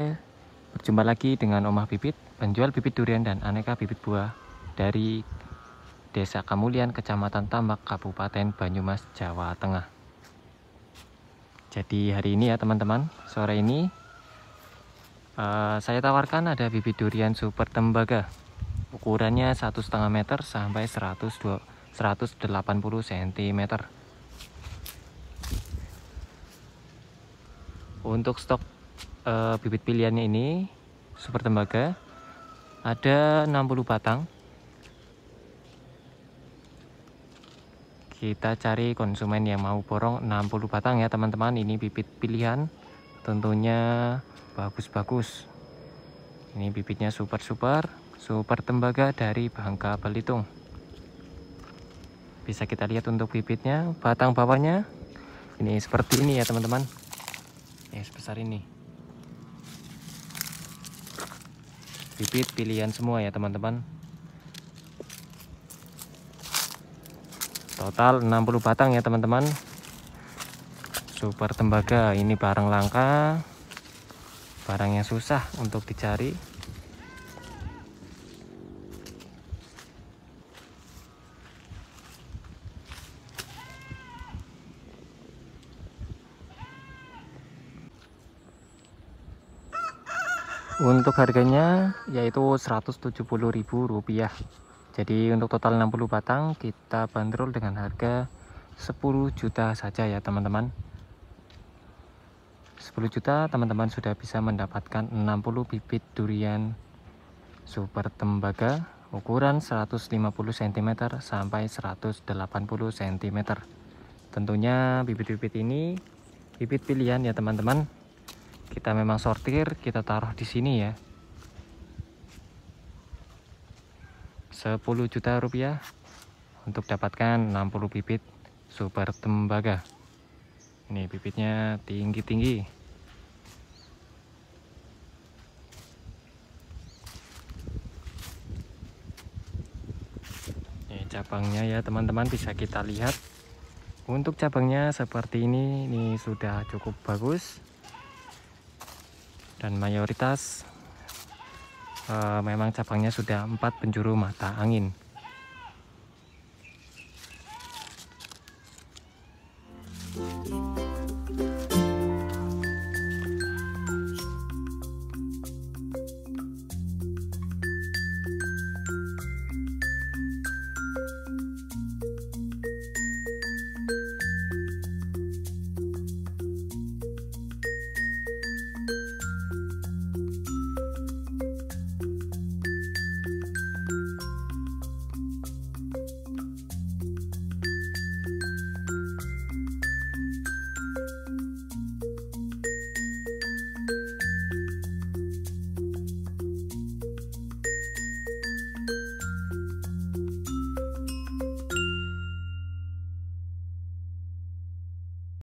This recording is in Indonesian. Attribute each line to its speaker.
Speaker 1: Ya. Berjumpa lagi dengan Omah Bibit, penjual bibit durian dan aneka bibit buah dari Desa Kamulian, Kecamatan Tambak, Kabupaten Banyumas, Jawa Tengah. Jadi hari ini ya teman-teman, sore ini uh, saya tawarkan ada bibit durian super tembaga. Ukurannya 1,5 meter sampai 180 cm. Untuk stok uh, bibit pilihannya ini super tembaga ada 60 batang kita cari konsumen yang mau borong 60 batang ya teman-teman ini bibit pilihan tentunya bagus-bagus ini bibitnya super-super super tembaga dari Bangka Belitung bisa kita lihat untuk bibitnya batang bawahnya ini seperti ini ya teman-teman ya sebesar ini bibit pilihan semua ya teman-teman total 60 batang ya teman-teman super tembaga ini barang langka barang yang susah untuk dicari untuk harganya yaitu Rp170.000 jadi untuk total 60 batang kita bandrol dengan harga 10 juta saja ya teman-teman 10 juta teman-teman sudah bisa mendapatkan 60 bibit durian super tembaga ukuran 150 cm sampai 180 cm tentunya bibit-bibit ini bibit pilihan ya teman-teman kita memang sortir kita taruh di sini ya 10 juta rupiah untuk dapatkan 60 bibit super tembaga ini bibitnya tinggi-tinggi ini cabangnya ya teman-teman bisa kita lihat untuk cabangnya seperti ini ini sudah cukup bagus dan mayoritas uh, memang cabangnya sudah empat penjuru mata angin